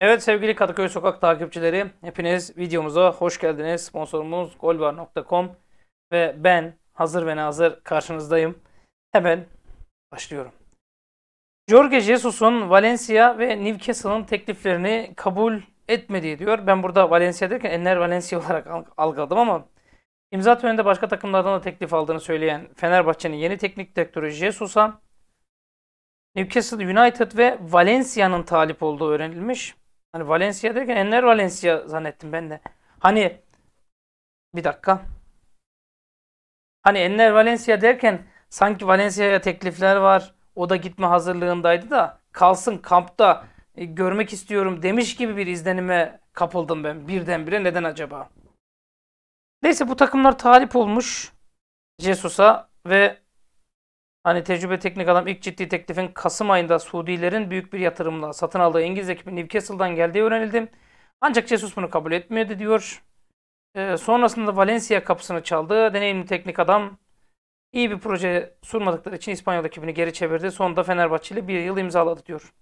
Evet sevgili Kadıköy Sokak takipçileri hepiniz videomuza hoş geldiniz. Sponsorumuz golvar.com ve ben hazır ve nazır karşınızdayım. Hemen başlıyorum. Jorge Jesus'un Valencia ve Newcastle'ın tekliflerini kabul etmedi diyor. Ben burada Valencia derken Enner Valencia olarak algıladım ama imza töreninde başka takımlardan da teklif aldığını söyleyen Fenerbahçe'nin yeni teknik direktörü Jesus'a Newcastle United ve Valencia'nın talip olduğu öğrenilmiş. Hani Valencia derken Enner Valencia zannettim ben de. Hani bir dakika. Hani Enner Valencia derken sanki Valencia'ya teklifler var. O da gitme hazırlığındaydı da kalsın kampta e, görmek istiyorum demiş gibi bir izlenime kapıldım ben birdenbire. Neden acaba? Neyse bu takımlar talip olmuş Jesus'a ve hani tecrübe teknik adam ilk ciddi teklifin Kasım ayında Suudilerin büyük bir yatırımla satın aldığı İngiliz ekibi Newcastle'dan geldiği öğrenildi. Ancak Jesus bunu kabul etmiyordu diyor. E, sonrasında Valencia kapısını çaldı. Deneyimli teknik adam iyi bir proje sunmadıkları için İspanyol ekibini geri çevirdi. Sonunda Fenerbahçe ile bir yıl imzaladı diyor.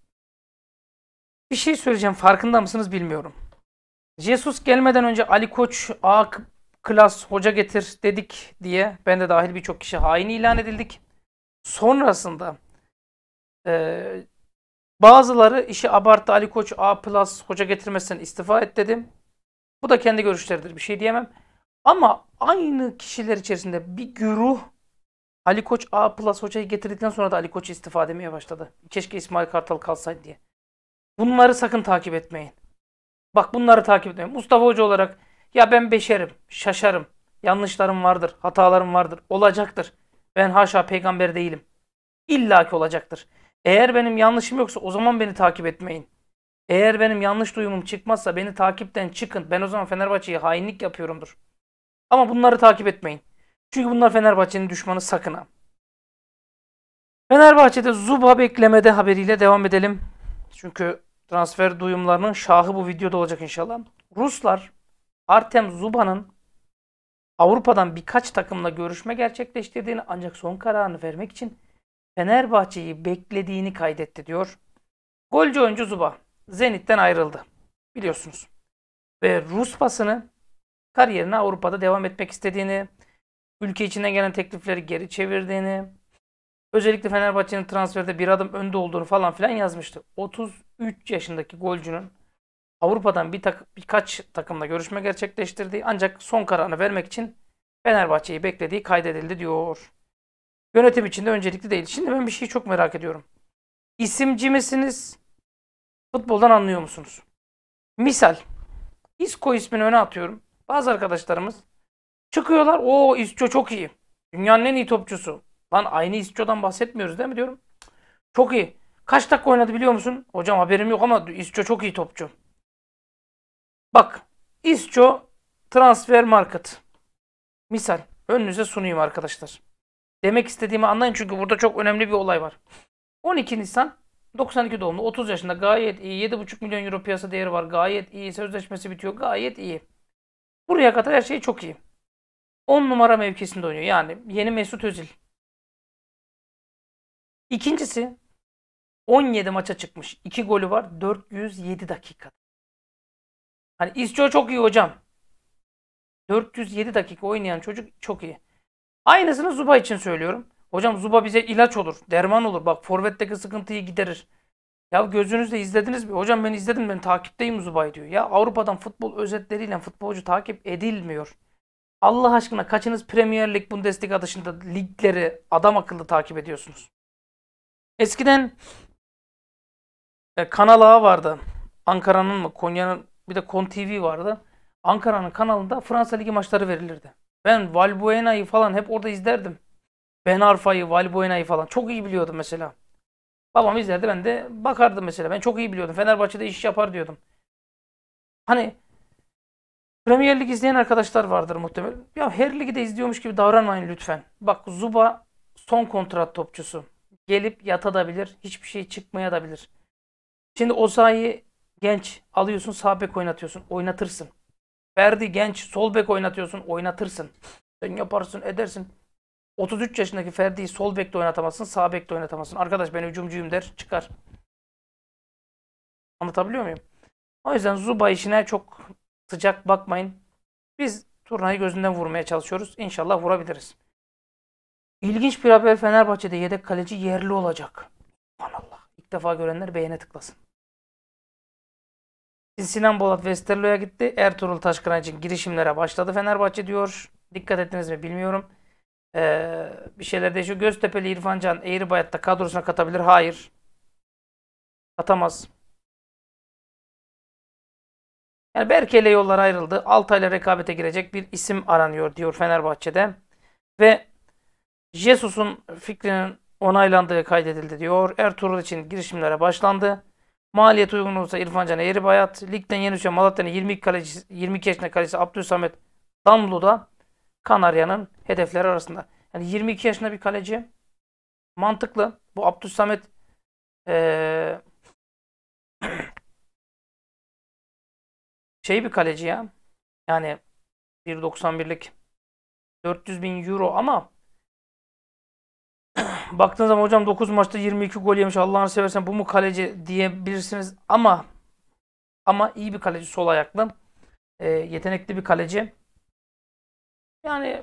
Bir şey söyleyeceğim farkında mısınız bilmiyorum. Jesus gelmeden önce Ali Koç A klas hoca getir dedik diye ben de dahil birçok kişi haini ilan edildik. Sonrasında e, bazıları işi abarttı Ali Koç A plus hoca getirmesen istifa et dedim. Bu da kendi görüşleridir bir şey diyemem. Ama aynı kişiler içerisinde bir güruh Ali Koç A plus hocayı getirdikten sonra da Ali Koç istifa demeye başladı. Keşke İsmail Kartal kalsaydı diye. Bunları sakın takip etmeyin. Bak bunları takip etmeyin. Mustafa Hoca olarak ya ben beşerim, şaşarım, yanlışlarım vardır, hatalarım vardır, olacaktır. Ben haşa peygamber değilim. İlla olacaktır. Eğer benim yanlışım yoksa o zaman beni takip etmeyin. Eğer benim yanlış duyumum çıkmazsa beni takipten çıkın. Ben o zaman Fenerbahçe'ye hainlik yapıyorumdur. Ama bunları takip etmeyin. Çünkü bunlar Fenerbahçe'nin düşmanı sakın ha. Fenerbahçe'de Zuba beklemede haberiyle devam edelim. Çünkü transfer duyumlarının şahı bu videoda olacak inşallah. Ruslar Artem Zuba'nın Avrupa'dan birkaç takımla görüşme gerçekleştirdiğini ancak son kararını vermek için Fenerbahçe'yi beklediğini kaydetti diyor. Golcü oyuncu Zuba Zenit'ten ayrıldı. Biliyorsunuz. Ve Rus basını kariyerine Avrupa'da devam etmek istediğini, ülke içinden gelen teklifleri geri çevirdiğini, Özellikle Fenerbahçe'nin transferde bir adım önde olduğunu falan filan yazmıştı. 33 yaşındaki golcünün Avrupa'dan bir tak birkaç takımla görüşme gerçekleştirdiği ancak son kararını vermek için Fenerbahçe'yi beklediği kaydedildi diyor. Yönetim içinde öncelikli değil. Şimdi ben bir şeyi çok merak ediyorum. İsimci misiniz? Futboldan anlıyor musunuz? Misal İSKO ismini öne atıyorum. Bazı arkadaşlarımız çıkıyorlar. O İSKO çok iyi. Dünyanın en iyi topçusu. Lan aynı İsco'dan bahsetmiyoruz değil mi diyorum. Çok iyi. Kaç dakika oynadı biliyor musun? Hocam haberim yok ama İsco çok iyi topçu. Bak İsco transfer market. Misal önünüze sunayım arkadaşlar. Demek istediğimi anlayın çünkü burada çok önemli bir olay var. 12 Nisan 92 doğumlu 30 yaşında gayet iyi 7,5 milyon euro piyasa değeri var gayet iyi sözleşmesi bitiyor gayet iyi. Buraya kadar her şey çok iyi. 10 numara mevkisinde oynuyor yani yeni Mesut Özil. İkincisi 17 maça çıkmış. 2 golü var. 407 dakika. Hani İsco çok iyi hocam. 407 dakika oynayan çocuk çok iyi. Aynısını Zuba için söylüyorum. Hocam Zuba bize ilaç olur, derman olur. Bak forvetteki sıkıntıyı giderir. Ya gözünüzle izlediniz mi? Hocam ben izledim ben takipteyim Zubay diyor. Ya Avrupa'dan futbol özetleriyle futbolcu takip edilmiyor. Allah aşkına kaçınız Premier Lig, Bundesliga dışında ligleri adam akıllı takip ediyorsunuz? Eskiden e, Kanal A vardı. Ankara'nın mı Konya'nın bir de Kon TV vardı. Ankara'nın kanalında Fransa Ligi maçları verilirdi. Ben Valbuena'yı falan hep orada izlerdim. Ben Arfa'yı, Valbuena'yı falan çok iyi biliyordum mesela. Babam izlerdi ben de bakardım mesela. Ben çok iyi biliyordum. Fenerbahçe'de iş yapar diyordum. Hani Premier Lig izleyen arkadaşlar vardır muhtemelen. Ya her ligi de izliyormuş gibi davranmayın lütfen. Bak Zuba son kontrat topçusu gelip yatadabilir. Hiçbir şey çıkmaya da bilir. Şimdi Osayi genç alıyorsun sağ bek oynatıyorsun. Oynatırsın. Ferdi genç sol bek oynatıyorsun. Oynatırsın. Sen yaparsın edersin. 33 yaşındaki Ferdi'yi sol bekte oynatamazsın. Sağ bekte oynatamazsın. Arkadaş ben hücumcuyum der. Çıkar. Anlatabiliyor muyum? O yüzden Zuba işine çok sıcak bakmayın. Biz turnayı gözünden vurmaya çalışıyoruz. İnşallah vurabiliriz. İlginç bir haber Fenerbahçe'de yedek kaleci yerli olacak. Aman Allah. İlk defa görenler beğene tıklasın. Sinan Bolat Westerlo'ya gitti. Ertuğrul Taşkıran için girişimlere başladı Fenerbahçe diyor. Dikkat ettiniz mi bilmiyorum. Ee, bir şeyler şu Göztepe'li İrfan Can Eğribayat'ta kadrosuna katabilir. Hayır. Atamaz. Yani Berke'yle yollar ayrıldı. Altay'la rekabete girecek bir isim aranıyor diyor Fenerbahçe'de. Ve Jesus'un fikrinin onaylandığı kaydedildi diyor. Ertuğrul için girişimlere başlandı. Maliyet uygun olsa İrfan Can Eri Bayat. Ligden yeni düşen Malatya'nın 22, kalecisi, 22 yaşında kalecisi Abdülsamet Damlu da Kanarya'nın hedefleri arasında. Yani 22 yaşında bir kaleci mantıklı. Bu Abdülsamet ee, şey bir kaleci ya. Yani 1.91'lik 400 bin euro ama baktığınız zaman hocam 9 maçta 22 gol yemiş Allah'ını seversen bu mu kaleci diyebilirsiniz ama ama iyi bir kaleci sol ayaklı e, yetenekli bir kaleci yani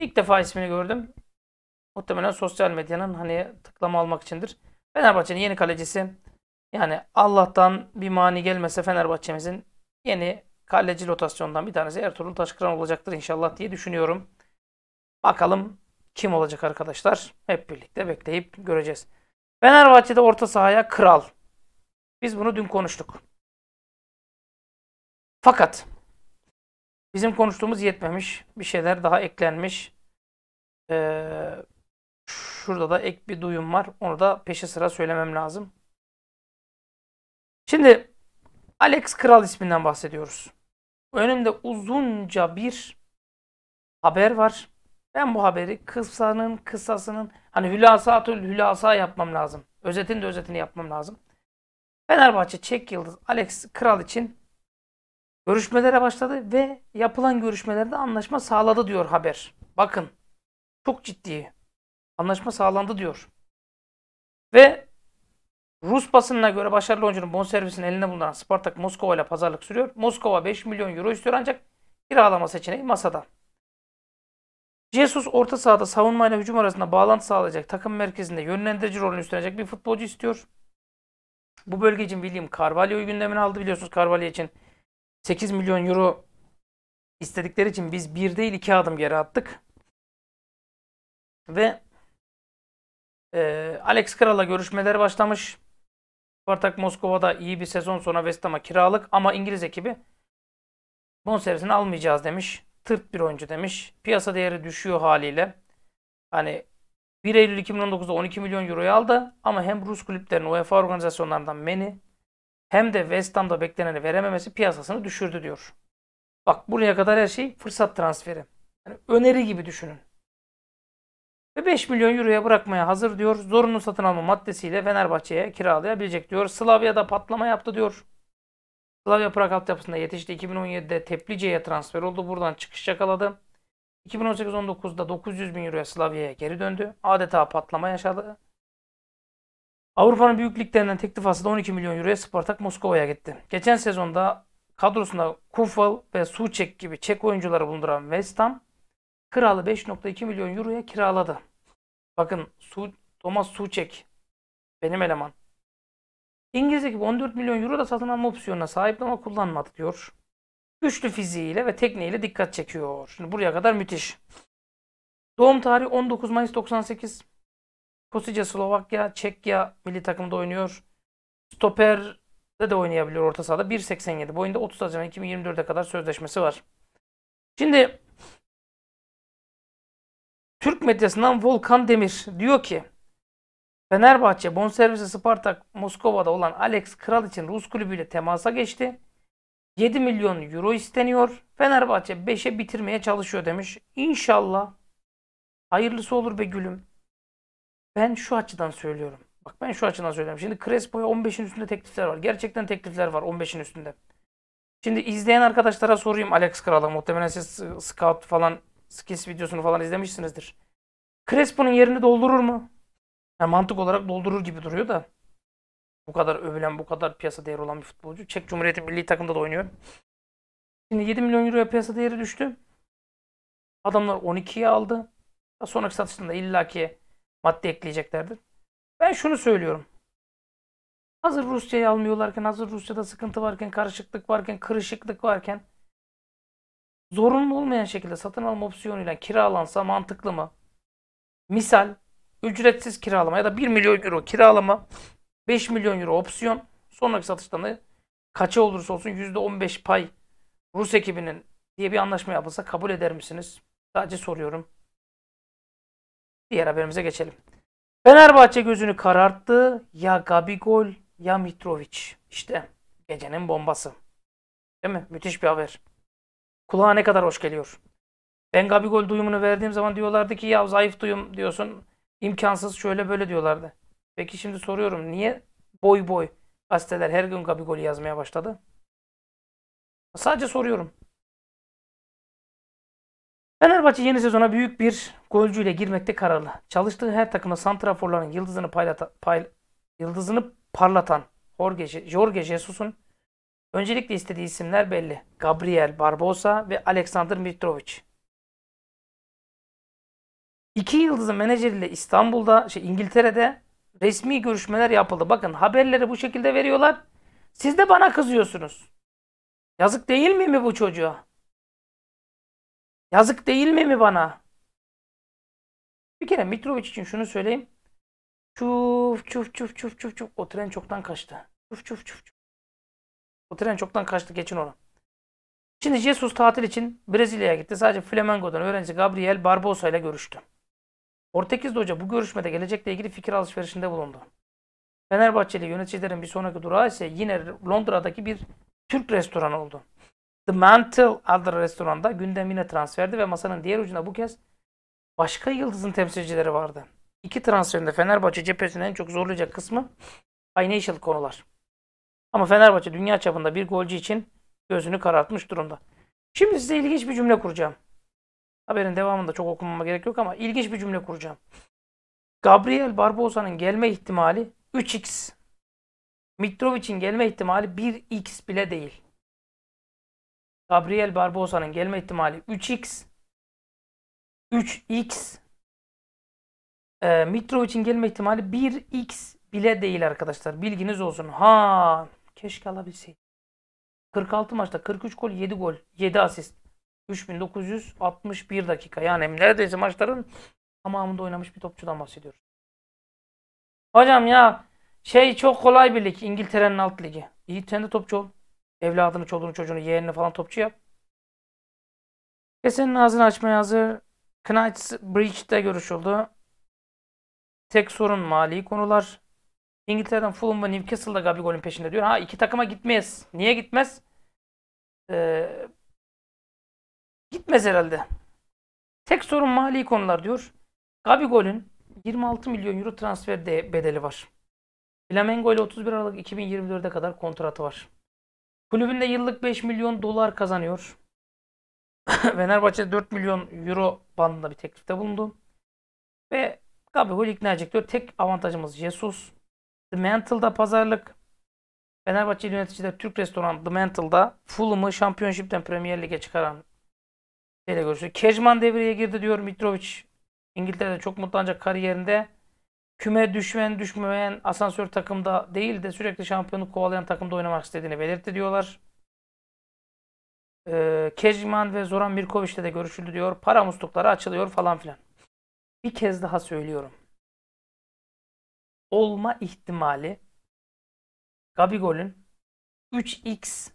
ilk defa ismini gördüm muhtemelen sosyal medyanın hani tıklama almak içindir Fenerbahçe'nin yeni kalecisi yani Allah'tan bir mani gelmese Fenerbahçe'mizin yeni kaleci rotasyondan bir tanesi Ertuğrul Taşkıran olacaktır inşallah diye düşünüyorum. Bakalım kim olacak arkadaşlar? Hep birlikte bekleyip göreceğiz. Fenerbahçe'de orta sahaya kral. Biz bunu dün konuştuk. Fakat bizim konuştuğumuz yetmemiş. Bir şeyler daha eklenmiş. Ee, şurada da ek bir duyum var. Onu da peşe sıra söylemem lazım. Şimdi Alex Kral isminden bahsediyoruz. Önümde uzunca bir haber var. Ben bu haberi kısanın kısasının hani hülasatül hülasa yapmam lazım. Özetin de özetini yapmam lazım. Fenerbahçe Çek Yıldız Alex Kral için görüşmelere başladı ve yapılan görüşmelerde anlaşma sağladı diyor haber. Bakın çok ciddi anlaşma sağlandı diyor. Ve Rus basınına göre başarılı oyuncunun bonservisinin elinde bulunan Spartak Moskova ile pazarlık sürüyor. Moskova 5 milyon euro istiyor ancak kiralama seçeneği masada. Jesus orta sahada savunma ile hücum arasında bağlantı sağlayacak, takım merkezinde yönlendirici rolünü üstlenecek bir futbolcu istiyor. Bu bölge için William Carvalho'yu gündemine aldı biliyorsunuz Carvalho için 8 milyon euro istedikleri için biz bir değil iki adım geri attık. Ve e, Alex Kral'la görüşmeler başlamış. Spartak Moskova'da iyi bir sezon sonra West Ham'a kiralık ama İngiliz ekibi bonservisini almayacağız demiş tırt bir oyuncu demiş. Piyasa değeri düşüyor haliyle. Hani 1 Eylül 2019'da 12 milyon euroyu aldı ama hem Rus kulüplerinin UEFA organizasyonlarından meni hem de West Ham'da bekleneni verememesi piyasasını düşürdü diyor. Bak buraya kadar her şey fırsat transferi. Yani öneri gibi düşünün. Ve 5 milyon euroya bırakmaya hazır diyor. Zorunlu satın alma maddesiyle Fenerbahçe'ye kiralayabilecek diyor. Slavya'da patlama yaptı diyor. Slavia Prag altyapısında yetişti. 2017'de Teplice'ye transfer oldu. Buradan çıkış yakaladı. 2018-19'da 900 bin euroya Slavia'ya geri döndü. Adeta patlama yaşadı. Avrupa'nın büyük liglerinden teklif aslında 12 milyon euroya Spartak Moskova'ya gitti. Geçen sezonda kadrosunda Kufal ve Suçek gibi Çek oyuncuları bulunduran West Ham kralı 5.2 milyon euroya kiraladı. Bakın Su Thomas Suçek benim eleman. İngiliz ekibi 14 milyon euro da satın alma opsiyonuna sahip ama kullanmadı diyor. Güçlü fiziğiyle ve tekniğiyle dikkat çekiyor. Şimdi buraya kadar müthiş. Doğum tarihi 19 Mayıs 98. Kosice Slovakya, Çekya milli takımda oynuyor. Stoper de de oynayabiliyor orta sahada. 1.87 oyunda 30 Haziran 2024'e kadar sözleşmesi var. Şimdi Türk medyasından Volkan Demir diyor ki Fenerbahçe bonservisi Spartak Moskova'da olan Alex Kral için Rus kulübüyle temasa geçti. 7 milyon euro isteniyor. Fenerbahçe 5'e bitirmeye çalışıyor demiş. İnşallah hayırlısı olur be gülüm. Ben şu açıdan söylüyorum. Bak ben şu açıdan söylüyorum. Şimdi Crespo'ya 15'in üstünde teklifler var. Gerçekten teklifler var 15'in üstünde. Şimdi izleyen arkadaşlara sorayım Alex Kral'a. Muhtemelen siz e, scout falan, skills videosunu falan izlemişsinizdir. Crespo'nun yerini doldurur mu? Yani mantık olarak doldurur gibi duruyor da. Bu kadar övülen, bu kadar piyasa değeri olan bir futbolcu. Çek Cumhuriyeti milli takımda da oynuyor. Şimdi 7 milyon euroya piyasa değeri düştü. Adamlar 12'ye aldı. Sonraki satışında illaki madde ekleyeceklerdir. Ben şunu söylüyorum. Hazır Rusya'yı almıyorlarken, hazır Rusya'da sıkıntı varken, karışıklık varken, kırışıklık varken zorunlu olmayan şekilde satın alma opsiyonuyla kiralansa mantıklı mı? Misal ücretsiz kiralama ya da 1 milyon euro kiralama, 5 milyon euro opsiyon, sonraki satıştan da kaça olursa olsun %15 pay Rus ekibinin diye bir anlaşma yapılsa kabul eder misiniz? Sadece soruyorum. Diğer haberimize geçelim. Fenerbahçe gözünü kararttı. Ya Gabigol ya Mitrovic. İşte gecenin bombası. Değil mi? Müthiş bir haber. Kulağa ne kadar hoş geliyor. Ben Gabigol duyumunu verdiğim zaman diyorlardı ki ya zayıf duyum diyorsun imkansız şöyle böyle diyorlardı. Peki şimdi soruyorum niye boy boy gazeteler her gün Gabigol'ü yazmaya başladı? Sadece soruyorum. Fenerbahçe yeni sezona büyük bir golcüyle girmekte kararlı. Çalıştığı her takımda santraforların yıldızını, paylata, pay, yıldızını parlatan Jorge, Jorge Jesus'un öncelikle istediği isimler belli. Gabriel Barbosa ve Alexander Mitrovic. İki yıldızlı menajeriyle İstanbul'da, şey İngiltere'de resmi görüşmeler yapıldı. Bakın haberleri bu şekilde veriyorlar. Siz de bana kızıyorsunuz. Yazık değil mi mi bu çocuğa? Yazık değil mi mi bana? Bir kere Mitrovic için şunu söyleyeyim. Çuf çuf çuf çuf çuf çuf. O tren çoktan kaçtı. Çuf çuf çuf çuf. O tren çoktan kaçtı. Geçin onu. Şimdi Jesus tatil için Brezilya'ya gitti. Sadece Flamengo'dan öğrenci Gabriel Barbosa ile görüştü. Portekizli hoca bu görüşmede gelecekle ilgili fikir alışverişinde bulundu. Fenerbahçeli yöneticilerin bir sonraki durağı ise yine Londra'daki bir Türk restoranı oldu. The Mantle adlı restoranda gündemine transferdi ve masanın diğer ucunda bu kez başka yıldızın temsilcileri vardı. İki transferinde Fenerbahçe cephesini en çok zorlayacak kısmı financial konular. Ama Fenerbahçe dünya çapında bir golcü için gözünü karartmış durumda. Şimdi size ilginç bir cümle kuracağım. Haberin devamında çok okumama gerek yok ama ilginç bir cümle kuracağım. Gabriel Barbosa'nın gelme ihtimali 3x. Mitrovic'in gelme ihtimali 1x bile değil. Gabriel Barbosa'nın gelme ihtimali 3x. 3x. E, Mitrovic'in gelme ihtimali 1x bile değil arkadaşlar. Bilginiz olsun. Ha, keşke alabilseydim. 46 maçta 43 gol, 7 gol, 7 asist. 3961 dakika. Yani neredeyse maçların tamamında oynamış bir topçudan bahsediyoruz. Hocam ya şey çok kolay bir lig. İngiltere'nin alt ligi. İyi sen de topçu ol. Evladını, çoluğunu, çocuğunu, yeğenini falan topçu yap. Ve ağzını açmaya hazır. Knights Bridge'de görüşüldü. Tek sorun mali konular. İngiltere'den Fulham ve Newcastle'da Gabigol'ün peşinde diyor. Ha iki takıma gitmez. Niye gitmez? Ee, Gitmez herhalde. Tek sorun mali konular diyor. Gabigol'ün 26 milyon euro transfer de bedeli var. Flamengo ile 31 Aralık 2024'e kadar kontratı var. Kulübünde yıllık 5 milyon dolar kazanıyor. Fenerbahçe 4 milyon euro bandında bir teklifte bulundu. Ve Gabigol ikna edecek diyor. Tek avantajımız Jesus. The Mantle'da pazarlık. Fenerbahçe yöneticiler Türk restoran The Mantle'da Fulham'ı Championship'ten Premier Lig'e çıkaran şeyle görüştü. Kejman devreye girdi diyor Mitrovic. İngiltere'de çok mutlu ancak kariyerinde küme düşmeyen düşmeyen asansör takımda değil de sürekli şampiyonu kovalayan takımda oynamak istediğini belirtti diyorlar. Ee, Kejman ve Zoran Mirkovic'le de görüşüldü diyor. Para muslukları açılıyor falan filan. Bir kez daha söylüyorum. Olma ihtimali Gabigol'ün 3x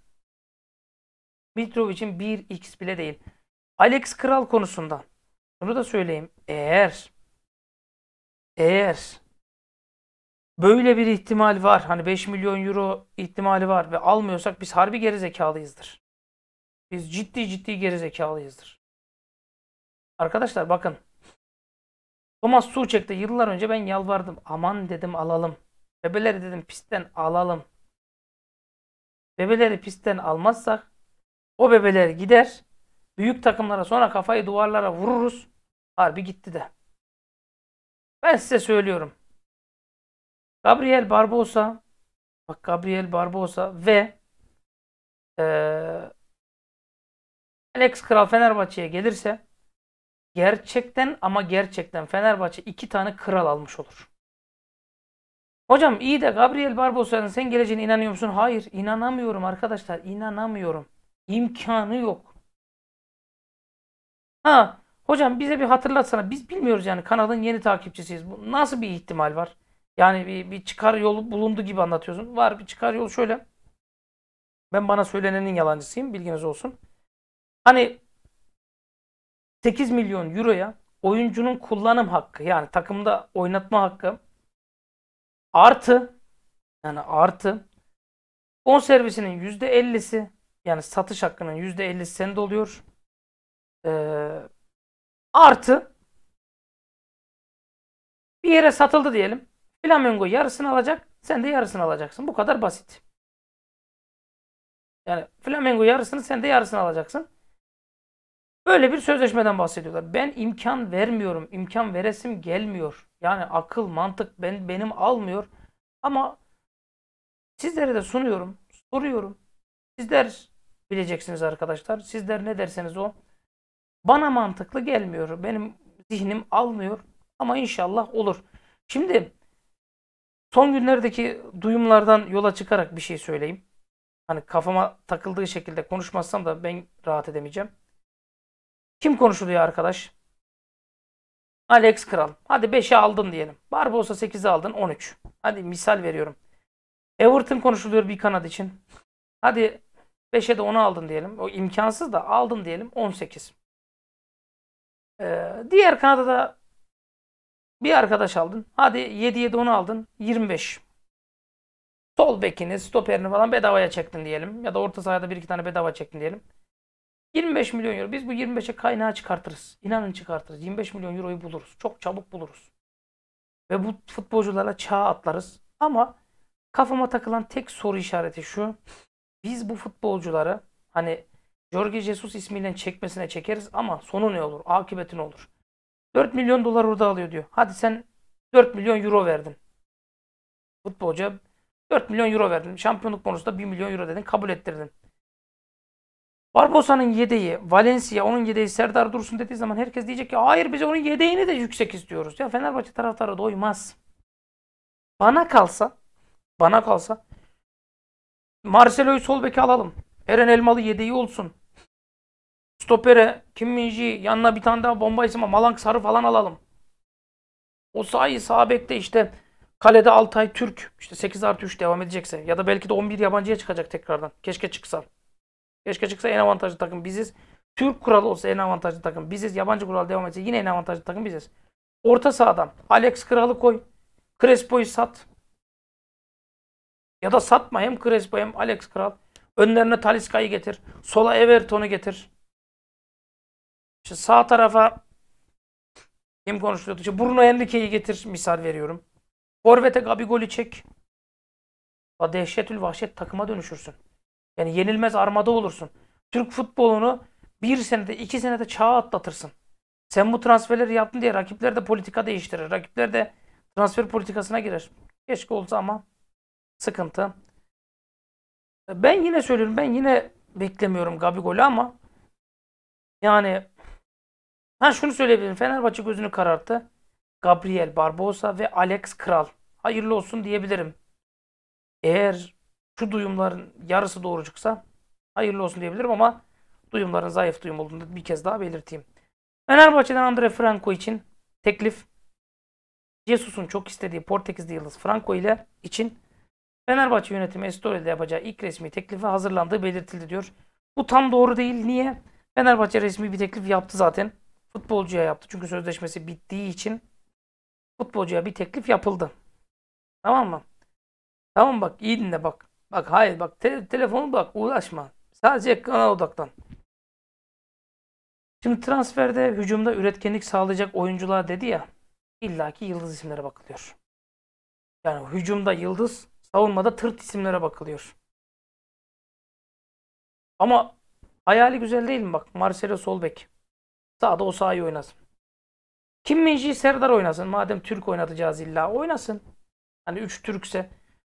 Mitrovic'in 1x bile değil. Alex Kral konusundan. Bunu da söyleyeyim. Eğer eğer böyle bir ihtimal var. Hani 5 milyon euro ihtimali var ve almıyorsak biz harbi gerizekalıyızdır. Biz ciddi ciddi gerizekalıyızdır. Arkadaşlar bakın. Thomas Suçek'te yıllar önce ben yalvardım. Aman dedim alalım. Bebeleri dedim pistten alalım. Bebeleri pistten almazsak o bebeler gider. Büyük takımlara sonra kafayı duvarlara vururuz. Harbi gitti de. Ben size söylüyorum. Gabriel Barbosa bak Gabriel Barbosa ve e, Alex Kral Fenerbahçe'ye gelirse gerçekten ama gerçekten Fenerbahçe iki tane kral almış olur. Hocam iyi de Gabriel Barbosa'nın sen geleceğine inanıyor musun? Hayır inanamıyorum arkadaşlar inanamıyorum. İmkanı yok. Ha hocam bize bir hatırlatsana. Biz bilmiyoruz yani kanalın yeni takipçisiyiz. Bu nasıl bir ihtimal var? Yani bir, bir çıkar yolu bulundu gibi anlatıyorsun. Var bir çıkar yolu şöyle. Ben bana söylenenin yalancısıyım. Bilginiz olsun. Hani 8 milyon euroya oyuncunun kullanım hakkı yani takımda oynatma hakkı artı yani artı on servisinin %50'si yani satış hakkının %50'si sende oluyor. Ee, artı bir yere satıldı diyelim. Flamengo yarısını alacak. Sen de yarısını alacaksın. Bu kadar basit. Yani Flamengo yarısını sen de yarısını alacaksın. Böyle bir sözleşmeden bahsediyorlar. Ben imkan vermiyorum. imkan veresim gelmiyor. Yani akıl, mantık ben benim almıyor. Ama sizlere de sunuyorum. Soruyorum. Sizler bileceksiniz arkadaşlar. Sizler ne derseniz o bana mantıklı gelmiyor. Benim zihnim almıyor ama inşallah olur. Şimdi son günlerdeki duyumlardan yola çıkarak bir şey söyleyeyim. Hani kafama takıldığı şekilde konuşmazsam da ben rahat edemeyeceğim. Kim konuşuluyor arkadaş? Alex Kral. Hadi 5'e aldın diyelim. Barbosa 8'e aldın 13. Hadi misal veriyorum. Everton konuşuluyor bir kanat için. Hadi 5'e de 10'u aldın diyelim. O imkansız da aldın diyelim 18. Ee, diğer kanada bir arkadaş aldın. Hadi 7 7 onu aldın. 25. Sol bekini, stoperini falan bedavaya çektin diyelim. Ya da orta sahada bir iki tane bedava çektin diyelim. 25 milyon euro. Biz bu 25'e kaynağı çıkartırız. İnanın çıkartırız. 25 milyon euroyu buluruz. Çok çabuk buluruz. Ve bu futbolculara çağ atlarız. Ama kafama takılan tek soru işareti şu. Biz bu futbolcuları hani Jorge Jesus ismiyle çekmesine çekeriz ama sonu ne olur? Akıbeti ne olur? 4 milyon dolar orada alıyor diyor. Hadi sen 4 milyon euro verdin. Futbolcu 4 milyon euro verdin. Şampiyonluk da 1 milyon euro dedin. Kabul ettirdin. Barbosa'nın yedeği, Valencia onun yedeği Serdar Dursun dediği zaman herkes diyecek ki hayır biz onun yedeğini de yüksek istiyoruz. Ya Fenerbahçe taraftarı doymaz. Bana kalsa, bana kalsa Marcelo'yu sol beke alalım. Eren Elmalı yedeği olsun stopere, Kim Minji, yanına bir tane daha bomba isim Malank Sarı falan alalım. O sahi sabekte işte kalede Altay Türk işte 8 artı 3 devam edecekse ya da belki de 11 yabancıya çıkacak tekrardan. Keşke çıksa. Keşke çıksa en avantajlı takım biziz. Türk kuralı olsa en avantajlı takım biziz. Yabancı kural devam etse yine en avantajlı takım biziz. Orta sahadan Alex Kral'ı koy. Crespo'yu sat. Ya da satma hem Crespo hem Alex Kral. Önlerine Taliska'yı getir. Sola Everton'u getir. İşte sağ tarafa kim konuşuyordu? İşte Bruno Henrique'yi getir misal veriyorum. Forvet'e Gabigol'ü çek. Ya dehşetül vahşet takıma dönüşürsün. Yani yenilmez armada olursun. Türk futbolunu bir senede iki senede çağa atlatırsın. Sen bu transferleri yaptın diye rakipler de politika değiştirir. Rakipler de transfer politikasına girer. Keşke olsa ama sıkıntı. Ben yine söylüyorum. Ben yine beklemiyorum Gabigol'ü ama yani Ha şunu söyleyebilirim. Fenerbahçe gözünü kararttı. Gabriel Barbosa ve Alex Kral. Hayırlı olsun diyebilirim. Eğer şu duyumların yarısı doğru çıksa hayırlı olsun diyebilirim ama duyumların zayıf duyum olduğunu bir kez daha belirteyim. Fenerbahçe'den Andre Franco için teklif Jesus'un çok istediği Portekizli yıldız Franco ile için Fenerbahçe yönetimi Estorio'da yapacağı ilk resmi teklifi hazırlandığı belirtildi diyor. Bu tam doğru değil. Niye? Fenerbahçe resmi bir teklif yaptı zaten futbolcuya yaptı. Çünkü sözleşmesi bittiği için futbolcuya bir teklif yapıldı. Tamam mı? Tamam bak iyi dinle bak. Bak hayır bak te telefonu bak uğraşma. Sadece ekrana odaklan. Şimdi transferde hücumda üretkenlik sağlayacak oyuncular dedi ya. illaki yıldız isimlere bakılıyor. Yani hücumda yıldız, savunmada tırt isimlere bakılıyor. Ama hayali güzel değil mi bak? Marcelo Solbek. Sağda o sahayı oynasın. Kim Minji Serdar oynasın. Madem Türk oynatacağız illa oynasın. Hani 3 Türkse.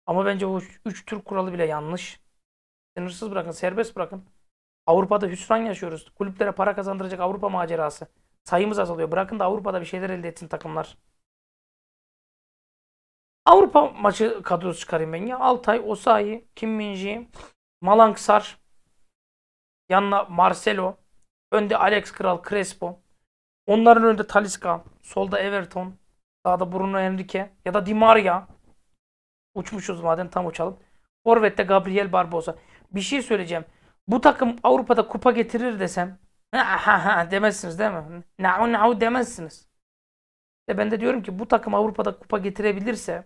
Ama bence bu 3 Türk kuralı bile yanlış. Sınırsız bırakın, serbest bırakın. Avrupa'da hüsran yaşıyoruz. Kulüplere para kazandıracak Avrupa macerası. Sayımız azalıyor. Bırakın da Avrupa'da bir şeyler elde etsin takımlar. Avrupa maçı kadrosu çıkarayım ben ya. Altay, Osayi, Kim Minji, Malang Sar, yanına Marcelo, Önde Alex Kral, Crespo. Onların önünde Talisca. Solda Everton. Sağda Bruno Henrique. Ya da Di Maria. Uçmuşuz madem tam uçalım. Forvet'te Gabriel Barbosa. Bir şey söyleyeceğim. Bu takım Avrupa'da kupa getirir desem demezsiniz değil mi? Na'u na'u demezsiniz. İşte ben de diyorum ki bu takım Avrupa'da kupa getirebilirse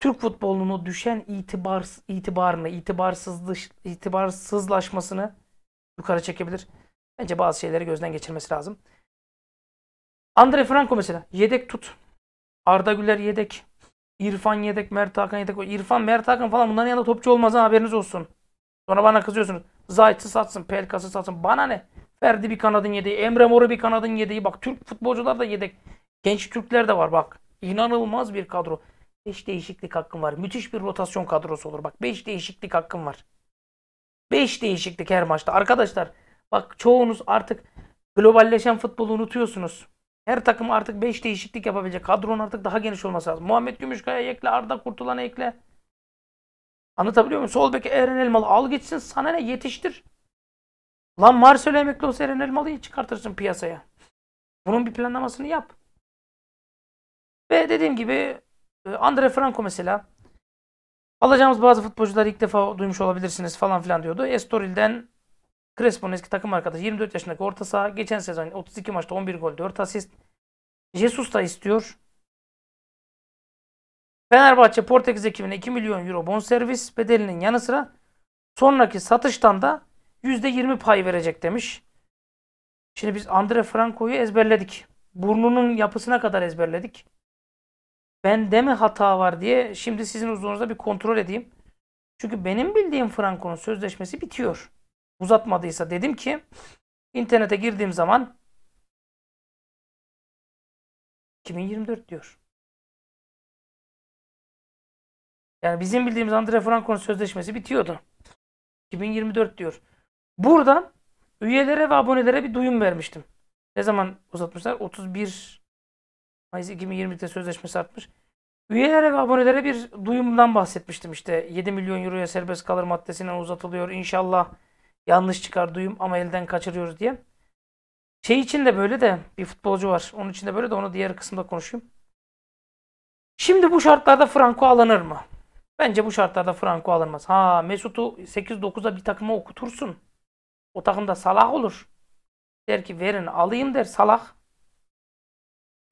Türk futbolunun düşen itibar, itibarını, itibarsızlaş, itibarsızlaşmasını yukarı çekebilir. Bence bazı şeyleri gözden geçirmesi lazım. Andre Franco mesela yedek tut. Arda Güler yedek. İrfan yedek, Mert Hakan yedek. İrfan, Mert Hakan falan bunların yanında topçu olmaz ha haberiniz olsun. Sonra bana kızıyorsunuz. Zayt'ı satsın, Pelkas'ı satsın. Bana ne? Ferdi bir kanadın yedeği, Emre Mor'u bir kanadın yedeği. Bak Türk futbolcular da yedek. Genç Türkler de var bak. İnanılmaz bir kadro. 5 değişiklik hakkım var. Müthiş bir rotasyon kadrosu olur. Bak 5 değişiklik hakkım var. 5 değişiklik her maçta. Arkadaşlar Bak çoğunuz artık globalleşen futbolu unutuyorsunuz. Her takım artık 5 değişiklik yapabilecek. Kadronun artık daha geniş olması lazım. Muhammed Gümüşkaya ekle, Arda kurtulan ekle. Anlatabiliyor muyum? Sol beki Eren Elmalı al geçsin sana ne yetiştir. Lan Marcelo emekli olsa Eren Elmalı'yı çıkartırsın piyasaya. Bunun bir planlamasını yap. Ve dediğim gibi e, Andre Franco mesela alacağımız bazı futbolcular ilk defa duymuş olabilirsiniz falan filan diyordu. Estoril'den Crespo'nun eski takım arkadaşı 24 yaşındaki orta saha. Geçen sezon 32 maçta 11 gol 4 asist. Jesus da istiyor. Fenerbahçe Portekiz ekibine 2 milyon euro bonservis bedelinin yanı sıra sonraki satıştan da %20 pay verecek demiş. Şimdi biz Andre Franco'yu ezberledik. Burnunun yapısına kadar ezberledik. Bende mi hata var diye şimdi sizin huzurunuzda bir kontrol edeyim. Çünkü benim bildiğim Franco'nun sözleşmesi bitiyor uzatmadıysa dedim ki internete girdiğim zaman 2024 diyor. Yani bizim bildiğimiz Andre Franco'nun sözleşmesi bitiyordu. 2024 diyor. Buradan üyelere ve abonelere bir duyum vermiştim. Ne zaman uzatmışlar? 31 Mayıs 2020'de sözleşmesi artmış. Üyelere ve abonelere bir duyumdan bahsetmiştim işte. 7 milyon euroya serbest kalır maddesinden uzatılıyor. İnşallah yanlış çıkar duyum ama elden kaçırıyoruz diye. Şey için de böyle de bir futbolcu var. Onun için de böyle de onu diğer kısımda konuşayım. Şimdi bu şartlarda Franco alınır mı? Bence bu şartlarda Franco alınmaz. Ha Mesut'u 8-9'a bir takıma okutursun. O takımda Salah olur. Der ki verin alayım der Salah.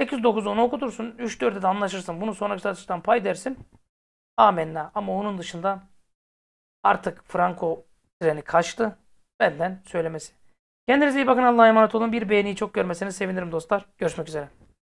8-9 onu okutursun. 3-4'e de anlaşırsın. Bunu sonraki satıştan pay dersin. Amenna. Ama onun dışında artık Franco treni kaçtı benden söylemesi. Kendinize iyi bakın Allah'a emanet olun. Bir beğeniyi çok görmeseniz sevinirim dostlar. Görüşmek üzere.